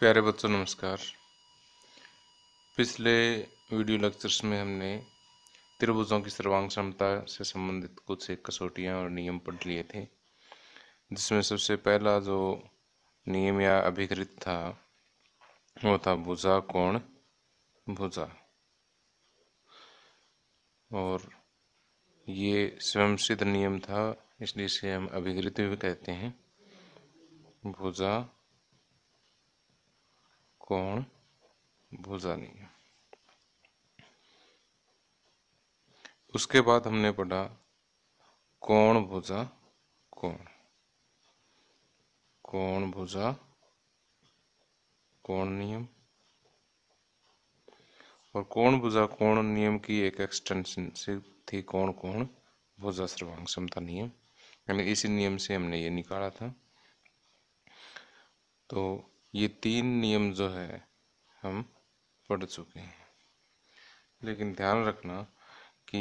प्यारे बच्चों नमस्कार पिछले वीडियो लेक्चर्स में हमने त्रिभुजों की सर्वांग क्षमता से संबंधित कुछ एक कसौटियाँ और नियम पढ़ लिए थे जिसमें सबसे पहला जो नियम या अभिकृत था वो था भुजा कोण भुजा और ये स्वयं सिद्ध नियम था इसलिए इसे हम अभिकृत भी कहते हैं भुजा कोण भुजा नहीं है उसके बाद हमने पढ़ा कोण भुजा कोण कोण भुजा कोण नियम और कोण भुजा कोण नियम की एक एक्सटेंशन से थी कोण कोण भुजा सर्वांग क्षमता नियम यानी इसी नियम से हमने ये निकाला था तो ये तीन नियम जो है हम पढ़ चुके हैं लेकिन ध्यान रखना कि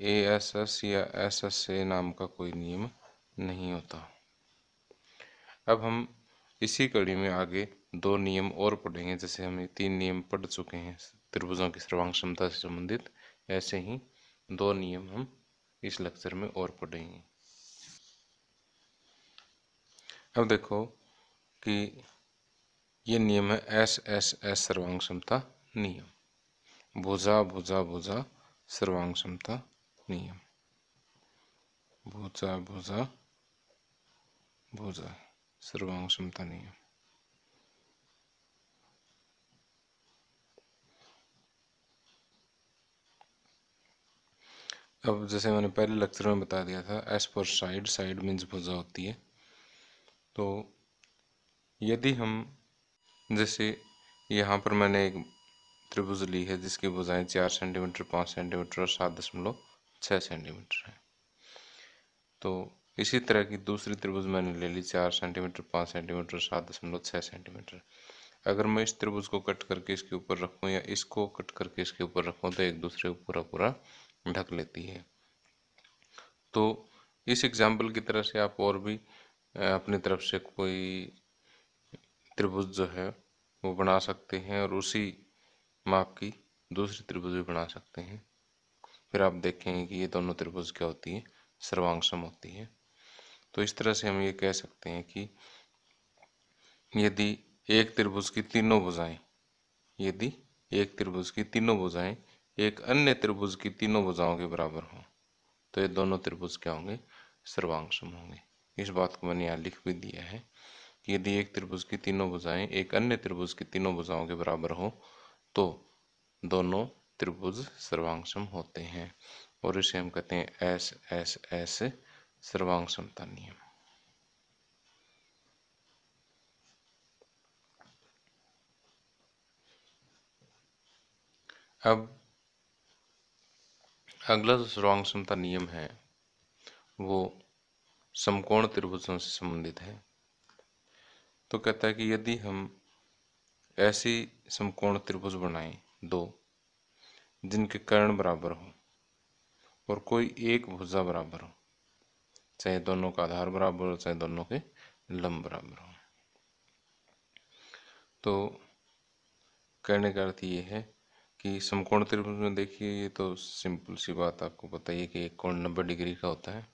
ए एस एस या एस एस ए नाम का कोई नियम नहीं होता अब हम इसी कड़ी में आगे दो नियम और पढ़ेंगे जैसे हम ये तीन नियम पढ़ चुके हैं त्रिभुजों की सर्वांग क्षमता से संबंधित ऐसे ही दो नियम हम इस लेक्चर में और पढ़ेंगे अब देखो कि ये नियम है एस एस एस सर्वांग क्षमता नियम भुजा भुजा भुजा सर्वांग क्षमता नियम भुजा भुजा भुजा सर्वांग क्षमता नियम अब जैसे मैंने पहले लेक्चर में बता दिया था एस पर साइड साइड मीन्स भुजा होती है तो यदि हम जैसे यहाँ पर मैंने एक त्रिभुज ली है जिसकी भुजाएं चार सेंटीमीटर पाँच सेंटीमीटर और सात दशमलव छः सेंटीमीटर है तो इसी तरह की दूसरी त्रिभुज मैंने ले ली चार सेंटीमीटर पाँच सेंटीमीटर सात दशमलव छः सेंटीमीटर अगर मैं इस त्रिभुज को कट करके इसके ऊपर रखूँ या इसको कट करके इसके ऊपर रखूँ तो एक दूसरे को पूरा पूरा ढक लेती है तो इस एग्जाम्पल की तरह से आप और भी अपनी तरफ से कोई त्रिभुज जो है वो बना सकते हैं और उसी माप की दूसरी त्रिभुज भी बना सकते हैं फिर आप देखेंगे कि ये दोनों त्रिभुज क्या होती है सर्वांगसम होती है तो इस तरह से हम ये कह सकते हैं कि यदि एक त्रिभुज की तीनों भुजाएं यदि एक त्रिभुज की तीनों भुजाएं एक अन्य त्रिभुज की तीनों भुजाओं के बराबर हों तो ये दोनों त्रिभुज क्या होंगे सर्वांगसम होंगे इस बात को मैंने यहाँ लिख भी दिया है यदि एक त्रिभुज की तीनों भुजाएं एक अन्य त्रिभुज की तीनों भुजाओं के बराबर हो तो दोनों त्रिभुज सर्वांगसम होते हैं और इसे हम कहते हैं एस एस एस सर्वांगसमता नियम अब अगला जो सर्वांग समता नियम है वो समकोण त्रिभुजों से संबंधित है तो कहता है कि यदि हम ऐसी समकोण त्रिभुज बनाएं दो जिनके कर्ण बराबर हो और कोई एक भुजा बराबर हो चाहे दोनों का आधार बराबर हो चाहे दोनों के लंब बराबर हो तो कहने का अर्थ ये है कि समकोण त्रिभुज में देखिए ये तो सिंपल सी बात आपको बताइए कि एक कोण नब्बे डिग्री का होता है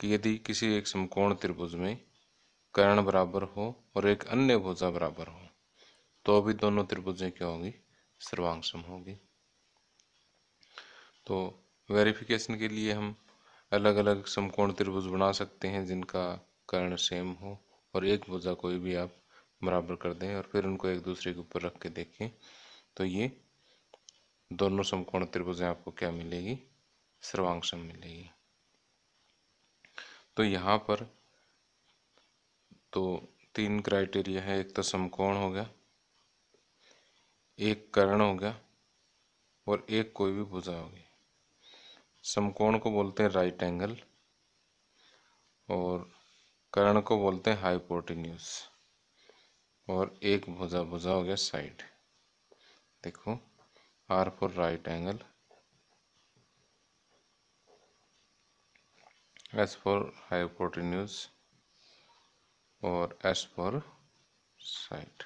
कि यदि किसी एक समकोण त्रिभुज में कर्ण बराबर हो और एक अन्य भुजा बराबर हो तो भी दोनों त्रिभुजें क्या होगी सर्वांगसम होगी तो वेरिफिकेशन के लिए हम अलग अलग समकोण त्रिभुज बना सकते हैं जिनका कर्ण सेम हो और एक भुजा कोई भी आप बराबर कर दें और फिर उनको एक दूसरे के ऊपर रख के देखें तो ये दोनों समकोण त्रिभुजें आपको क्या मिलेगी सर्वांगसम मिलेगी तो यहाँ पर तो तीन क्राइटेरिया है एक तो समकोण हो गया एक कर्ण हो गया और एक कोई भी भुजा होगी समकोण को बोलते हैं राइट एंगल और कर्ण को बोलते हैं हाइपोटिन्यूस और एक भुजा भुजा हो गया साइड देखो R for right angle S for hypotenuse और एस फॉर साइट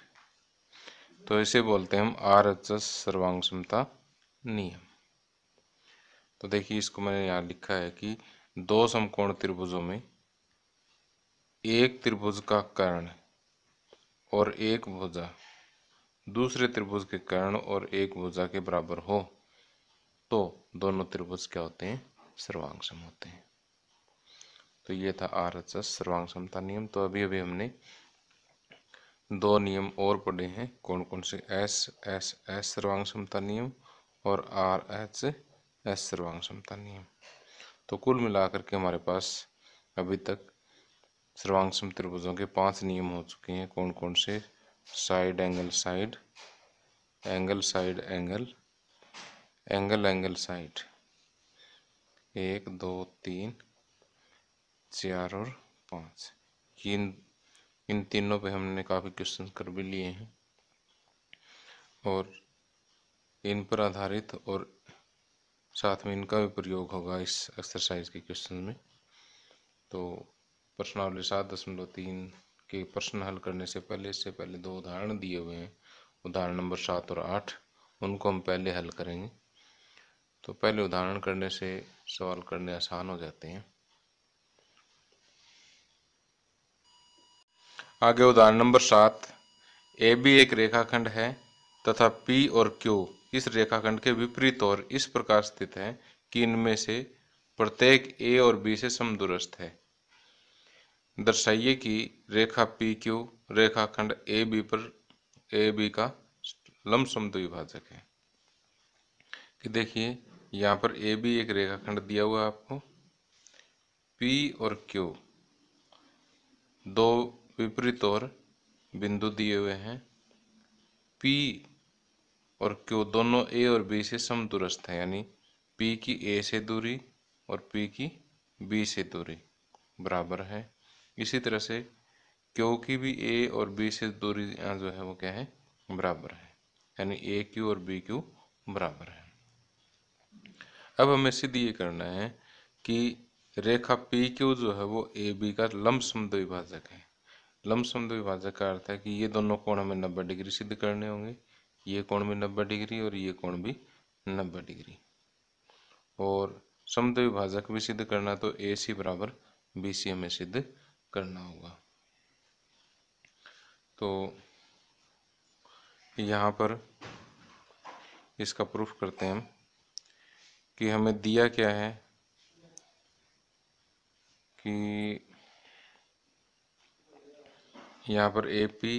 तो इसे बोलते हैं हम आर एच एस सर्वांग नियम तो देखिए इसको मैंने यहाँ लिखा है कि दो समकोण त्रिभुजों में एक त्रिभुज का कर्ण और एक भुजा दूसरे त्रिभुज के कर्ण और एक भुजा के बराबर हो तो दोनों त्रिभुज क्या होते हैं सर्वांगसम होते हैं तो ये था आर एच एस सर्वांग क्षमता नियम तो अभी अभी हमने दो नियम और पढ़े हैं कौन कौन से एस एस एस सर्वांग क्षमता नियम और आर एच एस सर्वांग क्षमता नियम तो कुल मिलाकर के हमारे पास अभी तक सर्वांग त्रिभुजों के पांच नियम हो चुके हैं कौन कौन से side angle side angle side angle angle angle side एक दो तीन चार और पाँच इन इन तीनों पे हमने काफ़ी क्वेश्चन कर भी लिए हैं और इन पर आधारित और साथ में इनका भी प्रयोग होगा इस एक्सरसाइज के क्वेश्चन में तो प्रश्नावली सात दशमलव तीन के प्रश्न हल करने से पहले इससे पहले दो उदाहरण दिए हुए हैं उदाहरण नंबर सात और आठ उनको हम पहले हल करेंगे तो पहले उदाहरण करने से सवाल करने आसान हो जाते हैं आगे उदाहरण नंबर सात ए बी एक रेखाखंड है तथा पी और क्यू इस रेखाखंड के विपरीत और इस प्रकार स्थित है कि इनमें से प्रत्येक ए और बी से समदुरस्त है दर्शाइए कि रेखा पी क्यू रेखाखंड ए बी पर ए बी का लंब समद्विभाजक है कि देखिए यहाँ पर ए बी एक रेखाखंड दिया हुआ है आपको पी और क्यू दो विपरीत और बिंदु दिए हुए हैं पी और क्यू दोनों ए और बी से समदूरस्त है यानी पी की ए से दूरी और पी की बी से दूरी बराबर है इसी तरह से क्यू की भी ए और बी से दूरी जो है वो क्या है बराबर है यानी ए क्यू और बी क्यू बराबर है अब हमें सिद्ध ये करना है कि रेखा पी क्यू जो है वो ए बी का लंब समद्विभाजक है लमसम द्विभाजक तो का अर्थ है कि ये दोनों कोण हमें नब्बे डिग्री सिद्ध करने होंगे ये कोण भी नब्बे डिग्री और ये कोण भी नब्बे डिग्री और समद्विभाजक तो भी सिद्ध करना तो ए सी बराबर बी सी हमें सिद्ध करना होगा तो यहाँ पर इसका प्रूफ करते हैं हम कि हमें दिया क्या है कि यहाँ पर ए पी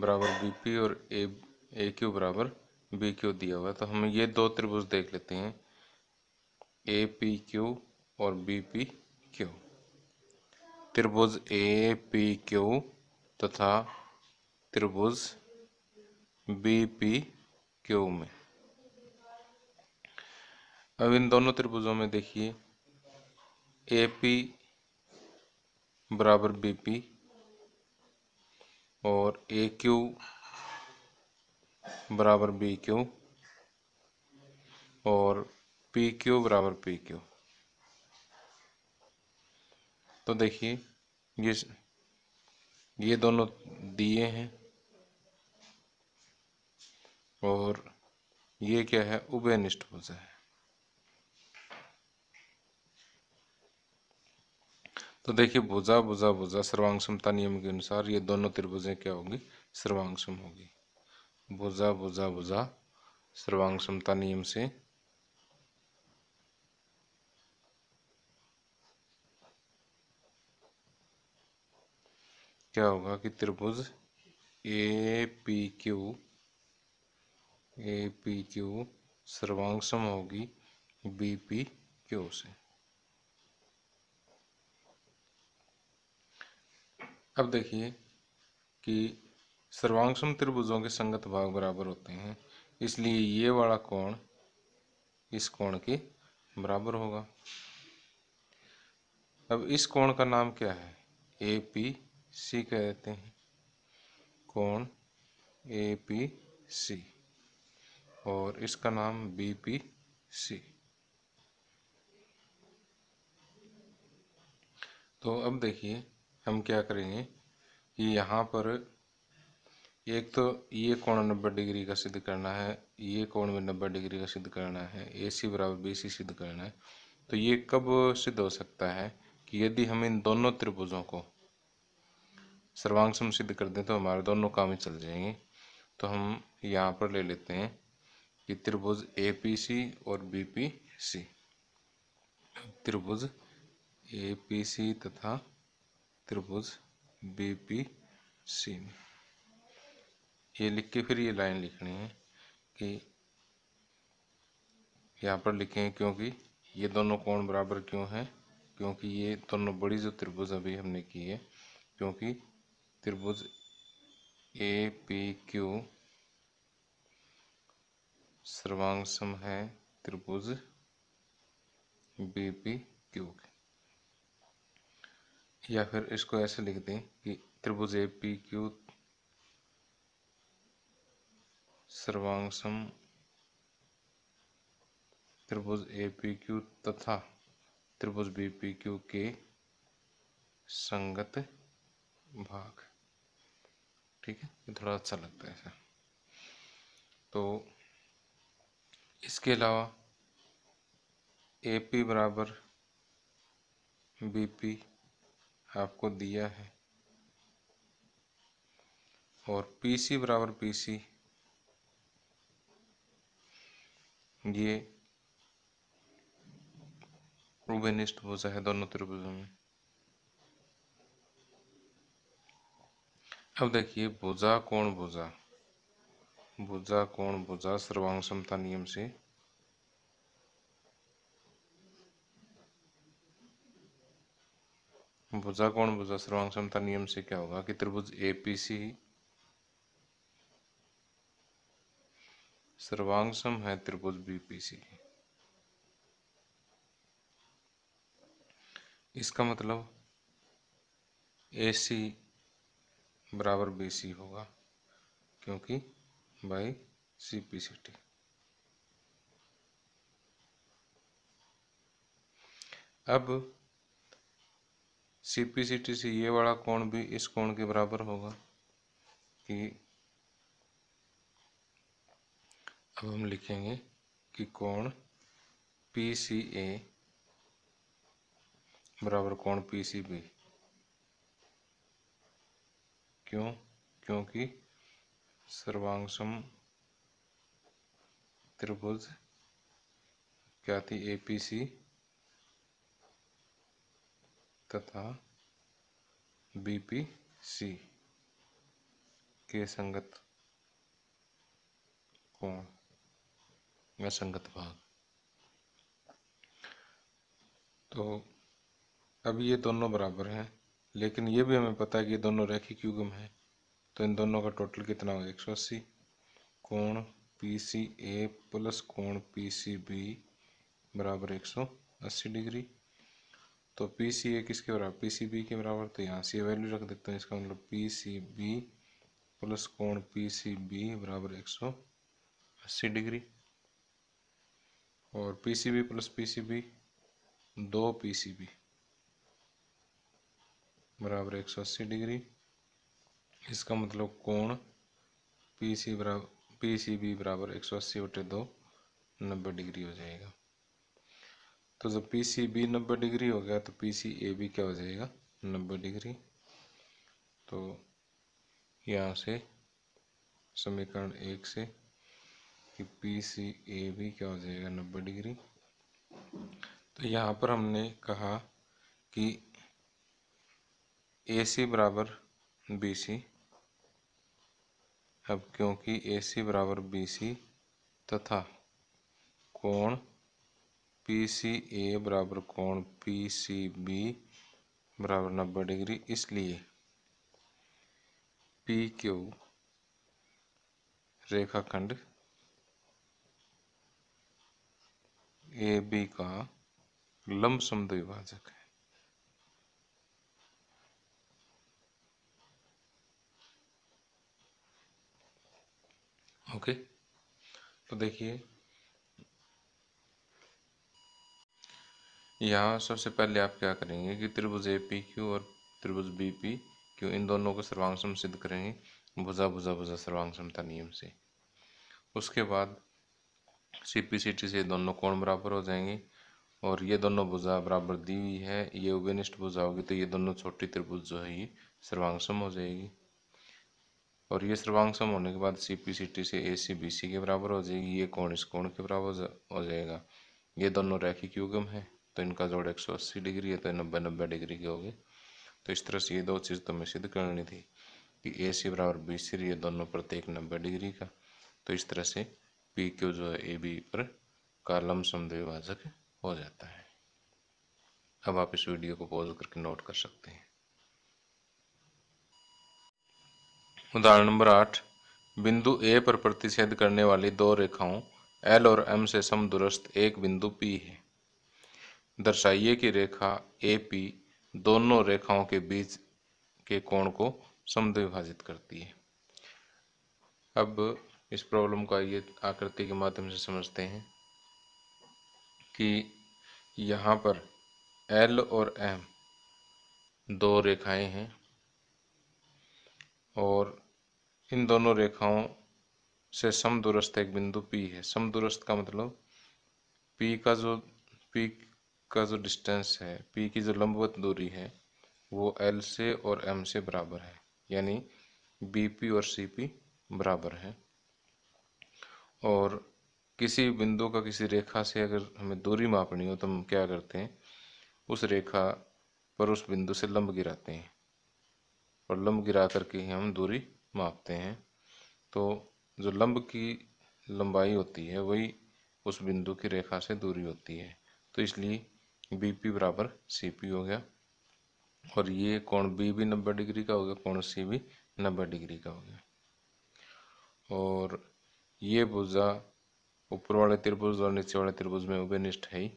बराबर बी पी और ए ए क्यू बराबर बी क्यू दिया हुआ है तो हम ये दो त्रिभुज देख लेते हैं ए पी क्यू और बी पी क्यू त्रिभुज ए पी क्यू तथा त्रिभुज बी पी क्यू में अब इन दोनों त्रिभुजों में देखिए ए पी बराबर बी पी और ए क्यू बराबर बी क्यू और पी क्यू बराबर पी क्यू तो देखिए ये ये दोनों दिए हैं और ये क्या है उभयनिष्ठ निष्ठ भुजा है तो देखिए भुजा भुजा भुजा सर्वांग समता नियम के अनुसार ये दोनों त्रिभुजें क्या होगी सर्वांग सम होगी भुजा भुजा भुजा सर्वांग समता नियम से क्या होगा कि त्रिभुज A P Q A P Q सर्वांग सम होगी बी पी क्यू से अब देखिए कि सर्वांगसम त्रिभुजों के संगत भाग बराबर होते हैं इसलिए ये वाला कोण इस कोण के बराबर होगा अब इस कोण का नाम क्या है ए पी सी कह देते हैं कोण ए पी सी और इसका नाम बी पी सी तो अब देखिए हम क्या करेंगे कि यहाँ पर एक तो ये कोण नब्बे डिग्री का सिद्ध करना है ये कोण भी नब्बे डिग्री का सिद्ध करना है ए सी बराबर बी सी सिद्ध करना है तो ये कब सिद्ध हो सकता है कि यदि हम इन दोनों त्रिभुजों को सर्वांग सम सिद्ध कर दें तो हमारे दोनों काम ही चल जाएंगे तो हम यहाँ पर ले लेते हैं कि त्रिभुज ए पी सी और बी पी सी त्रिभुज ए पी सी तथा त्रिभुज बी पी सी में ये लिख के फिर ये लाइन लिखनी है कि यहाँ पर लिखे हैं क्योंकि ये दोनों कोण बराबर क्यों हैं क्योंकि ये दोनों बड़ी जो त्रिभुज अभी हमने की है क्योंकि त्रिभुज ए पी क्यू सर्वांग सम है त्रिभुज बी पी क्यू के या फिर इसको ऐसे लिख दें कि त्रिभुज ए पी क्यू सर्वांगसम त्रिभुज ए पी क्यू तथा त्रिभुज बी पी क्यू के संगत भाग ठीक है ये थोड़ा अच्छा लगता है ऐसा तो इसके अलावा ए पी बराबर बी पी आपको दिया है और पी सी बराबर पी सी ये उभयनिष्ठ भुजा है दोनों त्रिभुजों में अब देखिए भुजा कोण भुजा भुजा कोण भुजा सर्वांग समता नियम से भुजा कोण भुजा सर्वांग क्षमता नियम से क्या होगा कि त्रिभुज एपीसी सर्वांग सम है त्रिभुज बीपीसी इसका मतलब एसी बराबर बीसी होगा क्योंकि by C P C T अब सी पी सी टी से ये वाला कोण भी इस कोण के बराबर होगा कि अब हम लिखेंगे कि कोण पी सी ए बराबर कोण पी सी बी क्यों क्योंकि सर्वांगसम त्रिभुज क्या थी ए पी सी तथा बीपीसी के संगत कोण संगत भाग तो अब ये दोनों बराबर हैं लेकिन ये भी हमें पता है कि ये दोनों रैखिक युग्म हैं तो इन दोनों का टोटल कितना होगा एक सौ अस्सी कोण पी सी ए प्लस कोण पी सी बी बराबर एक सौ अस्सी डिग्री तो पी सी ए किसके बराबर पी सी बी के बराबर तो यहाँ से वैल्यू रख देते हैं इसका मतलब पी सी बी प्लस कोण पी सी बी बराबर एक सौ अस्सी डिग्री और P C B plus P C B दो पी सी बी बराबर एक सौ अस्सी डिग्री इसका मतलब कोण पी सी बराबर पी सी बी बराबर एक सौ अस्सी बटे दो नब्बे डिग्री हो जाएगा तो जब पी सी बी नब्बे डिग्री हो गया तो पी सी ए बी क्या हो जाएगा नब्बे डिग्री तो यहाँ से समीकरण एक से कि पी सी ए बी क्या हो जाएगा नब्बे डिग्री तो यहाँ पर हमने कहा कि ए सी बराबर बी सी अब क्योंकि ए सी बराबर बी सी तथा कोण पी सी ए बराबर कोण पी सी बी बराबर नब्बे डिग्री इसलिए पी क्यू रेखाखंड ए बी का लंबसम विभाजक है ओके okay? तो देखिए यहाँ सबसे पहले आप क्या करेंगे कि त्रिभुज ए पी क्यू और त्रिभुज बी पी क्यू इन दोनों को सर्वांगसम सिद्ध करेंगे भुजा भुजा भुजा सर्वांगसमता नियम से उसके बाद सी पी सी टी से दोनों कोण बराबर हो जाएंगे और ये दोनों भुजा बराबर दी हुई है ये उभयनिष्ठ भुजा होगी तो ये दोनों छोटी त्रिभुज जो है ये सर्वांगसम हो जाएगी और ये सर्वांगसम होने के बाद सी पी सी टी से ए सी बी सी के बराबर हो जाएगी ये कोण इस कोण के बराबर हो जाएगा ये दोनों रैखिक की है तो इनका जोड़ एक डिग्री है तो नब्बे नब्बे डिग्री के हो गए तो इस तरह से ये दो चीज़ तो हमें सिद्ध करनी थी कि ए सी बराबर बी सी ये दोनों प्रत्येक तो नब्बे डिग्री का तो इस तरह से पी क्यू जो है ए बी पर कालम लमसम हो जाता है अब आप इस वीडियो को पॉज करके नोट कर सकते हैं उदाहरण नंबर आठ बिंदु ए पर प्रतिषेध करने वाली दो रेखाओं एल और एम से समदुरस्त एक बिंदु पी है दर्शाइए कि रेखा ए पी दोनों रेखाओं के बीच के कोण को समद्विभाजित करती है अब इस प्रॉब्लम को आइए आकृति के माध्यम से समझते हैं कि यहाँ पर एल और एम दो रेखाएं हैं और इन दोनों रेखाओं से समदूरस्थ एक बिंदु पी है समदूरस्थ का मतलब पी का जो पी का जो डिस्टेंस है पी की जो लंबवत दूरी है वो एल से और एम से बराबर है यानी बी पी और सी पी बराबर है और किसी बिंदु का किसी रेखा से अगर हमें दूरी मापनी हो तो हम क्या करते हैं उस रेखा पर उस बिंदु से लंब गिराते हैं और लंब गिरा करके ही हम दूरी मापते हैं तो जो लंब की लंबाई होती है वही उस बिंदु की रेखा से दूरी होती है तो इसलिए बी पी बराबर सी पी हो गया और ये कोण बी भी नब्बे डिग्री का हो गया कोण सी भी नब्बे डिग्री का हो गया और ये भुजा ऊपर वाले त्रिभुज और नीचे वाले त्रिभुज में उभयनिष्ठ है ही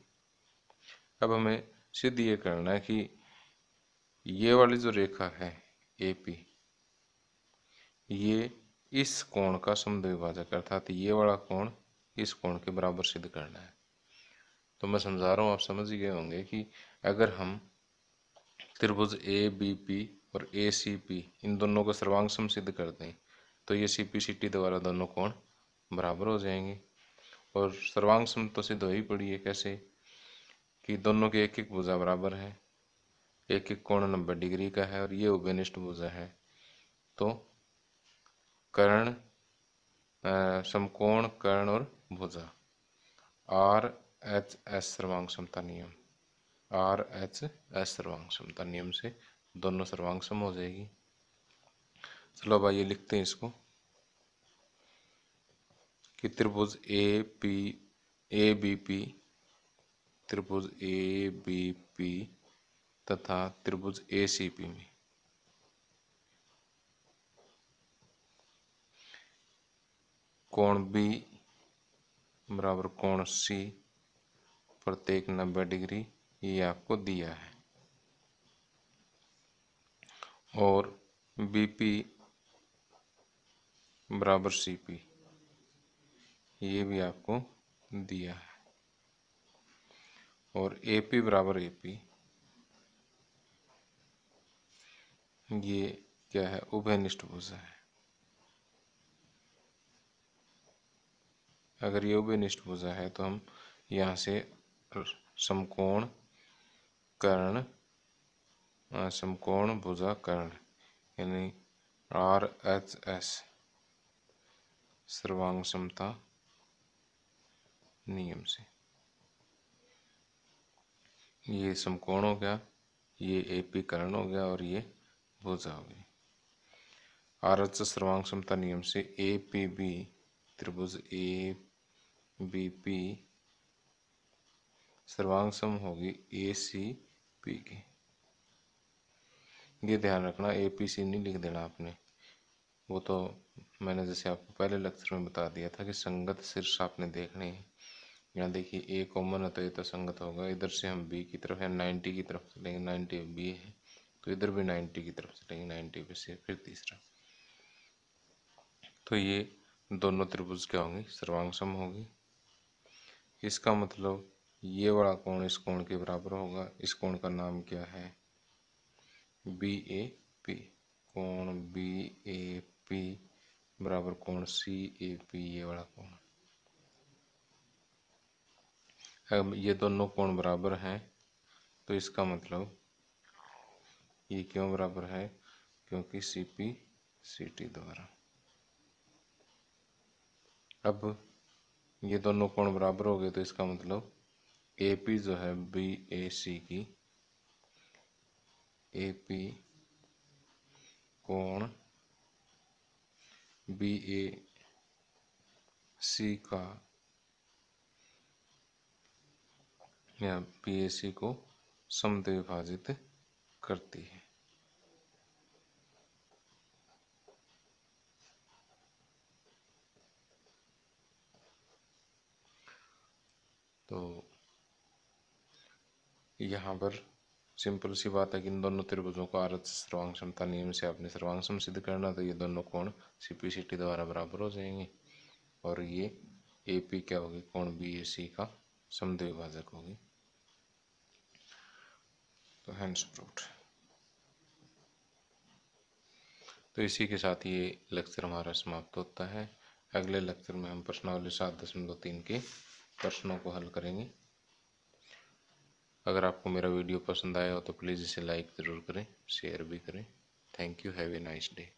अब हमें सिद्ध ये करना है कि ये वाली जो रेखा है ए पी ये इस कोण का समद्विभाजक अर्थात ये वाला कोण इस कोण के बराबर सिद्ध करना है तो मैं समझा रहा हूँ आप समझ ही गए होंगे कि अगर हम त्रिभुज ए बी पी और ए सी पी इन दोनों को सर्वांग सम सिद्ध कर दें तो ये सी पी सी टी द्वारा दोनों कोण बराबर हो जाएंगे और सर्वांग सम तो सिद्ध हो ही पड़ी है कैसे कि दोनों के एक एक भुजा बराबर है एक एक कोण नब्बे डिग्री का है और ये उभयनिष्ठ भुजा है तो कर्ण समकोण कर्ण और भुजा आर एच एस सर्वांग समता नियम आर एच एस सर्वांग समता नियम से दोनों सर्वांग सम हो जाएगी चलो भाई ये लिखते हैं इसको कि त्रिभुज A P A B P त्रिभुज ए बी पी तथा त्रिभुज ए सी पी में कोण बी बराबर कोण सी प्रत्येक नब्बे डिग्री ये आपको दिया है और बीपी बराबर सीपी ये भी आपको दिया है और एपी बराबर एपी ये क्या है उभयनिष्ठ भूषा है अगर ये उभयनिष्ठ भूषा है तो हम यहाँ से समकोण कर्ण समकोण भुजा कर्ण यानी आर एच एस सर्वांग समता नियम से ये समकोण हो गया ये एपी करण हो गया और ये भुजा हो गई आर एच एस सर्वांग समता नियम से ए पी बी त्रिभुज ए बी पी सर्वांग सम होगी ए सी पी की ये ध्यान रखना ए पी सी नहीं लिख देना आपने वो तो मैंने जैसे आपको पहले लेक्चर में बता दिया था कि संगत शीर्ष आपने देखनी है यहाँ देखिए ए कॉमन है तो ये तो संगत होगा इधर से हम बी की तरफ या नाइन्टी की तरफ चलेंगे नाइन्टी बी है तो इधर भी नाइन्टी की तरफ चलेंगे नाइन्टी पे से फिर तीसरा तो ये दोनों त्रिभुज क्या होंगे सर्वांगसम होगी इसका मतलब ये वाला कोण इस कोण के बराबर होगा इस कोण का नाम क्या है बी ए पी कोण बी ए पी बराबर कोण सी ए पी ये वाला कोण अब ये दोनों कोण बराबर हैं तो इसका मतलब ये क्यों बराबर है क्योंकि सी पी सी टी द्वारा अब ये दोनों कोण बराबर हो गए तो इसका मतलब ए पी जो है बी ए सी की ए पी कोण बी ए सी का या बी ए सी को समद्विभाजित करती है तो यहाँ पर सिंपल सी बात है कि इन दोनों त्रिभुजों को आरत सर्वांग क्षमता नियम से आपने सर्वांग सिद्ध करना तो ये दोनों कोण सी पी सी टी द्वारा बराबर हो जाएंगे और ये ए पी क्या होगी कोण बी ए सी का समद्विभाजक होगी तो हैंड्स प्रूफ तो इसी के साथ ये लेक्चर हमारा समाप्त होता है अगले लेक्चर में हम प्रश्नावली सात दशमलव तीन के प्रश्नों को हल करेंगे अगर आपको मेरा वीडियो पसंद आया हो तो प्लीज़ इसे लाइक ज़रूर करें शेयर भी करें thank you have a nice day